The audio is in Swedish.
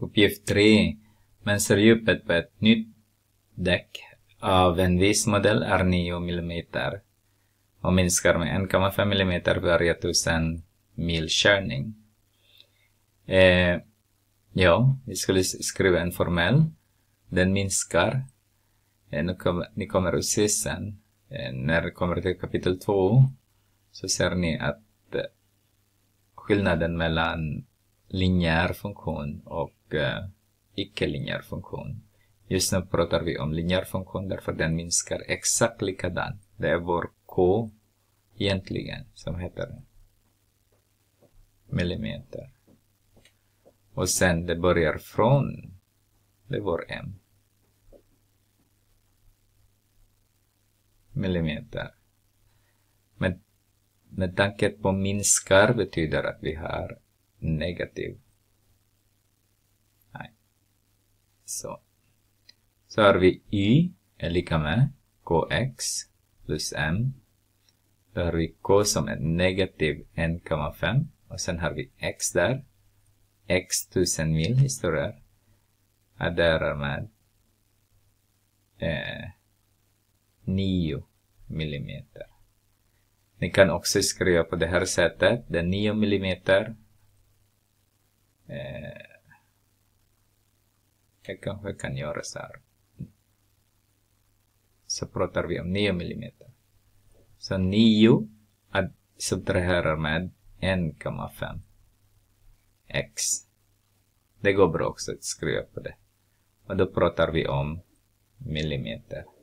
Uppgift 3. Mönsterdjupet på ett nytt däck av en viss modell är 9 mm och minskar med 1,5 mm varje tusen mil körning. Eh, ja, vi skulle skriva en formell. Den minskar. Eh, nu kom, ni kommer att se sen. Eh, när det kommer till kapitel 2 så ser ni att eh, skillnaden mellan linjär funktion och och eh, icke-linjär funktion. Just nu pratar vi om linjär funktion därför den minskar exakt likadan. Det är vår K egentligen som heter millimeter. Och sen det börjar från, det är vår M. Millimeter. Men med tanke på minskar betyder att vi har negativ så. Så har vi y är lika med kx plus m. Då har vi k som är negativ 1,5 och sen har vi x där. x tusen mil historier adderar med eh, 9 millimeter. Ni kan också skriva på det här sättet. Det är 9 millimeter jag kanske kan göra så här. Så pratar vi om 9 millimeter. Så 9 subtraherar med 1,5 x. Det går bra också att skriva på det. Och då pratar vi om millimeter.